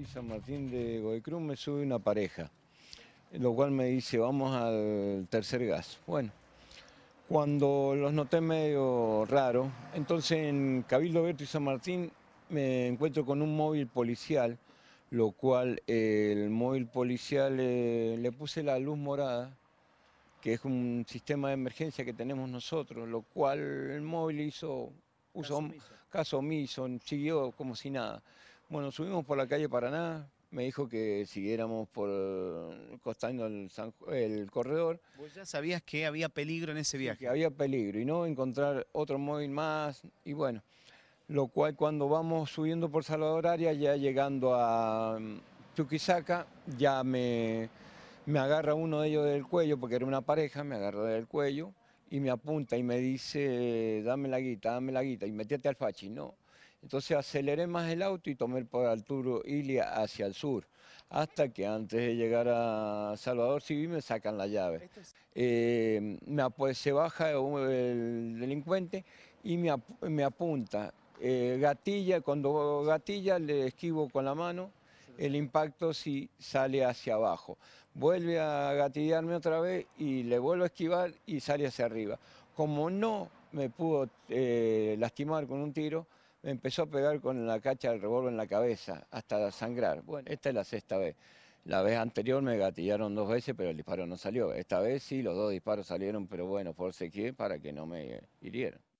y San Martín de Godecruz me sube una pareja, lo cual me dice, vamos al tercer gas. Bueno, cuando los noté medio raro, entonces en Cabildo Berto y San Martín me encuentro con un móvil policial, lo cual el móvil policial eh, le puse la luz morada, que es un sistema de emergencia que tenemos nosotros, lo cual el móvil hizo caso omiso, caso omiso siguió como si nada. Bueno, subimos por la calle Paraná, me dijo que siguiéramos por eh, costando el, corredor. ¿Vos ya sabías que había peligro en ese viaje? Que había peligro y no encontrar otro móvil más y bueno, lo cual cuando vamos subiendo por Salvador Arias, ya llegando a mm, Chuquisaca, ya me, me agarra uno de ellos del cuello, porque era una pareja, me agarra del cuello y me apunta y me dice, dame la guita, dame la guita y metete al fachi, no, entonces aceleré más el auto y tomé por altura Ilia hacia el sur, hasta que antes de llegar a Salvador Civil me sacan la llave. Em, se baja el delincuente y me, apunta. Eh, gatilla, cuando gatilla le esquivo con la mano, el impacto si sale hacia abajo. Vuelve a gatillarme otra vez y le vuelvo a esquivar y sale hacia arriba. Como no me pudo eh, lastimar con un tiro, me empezó a pegar con la cacha del revólver en la cabeza hasta sangrar. Bueno, esta es la sexta vez. La vez anterior me gatillaron dos veces, pero el disparo no salió. Esta vez sí, los dos disparos salieron, pero bueno, por que para que no me hirieran.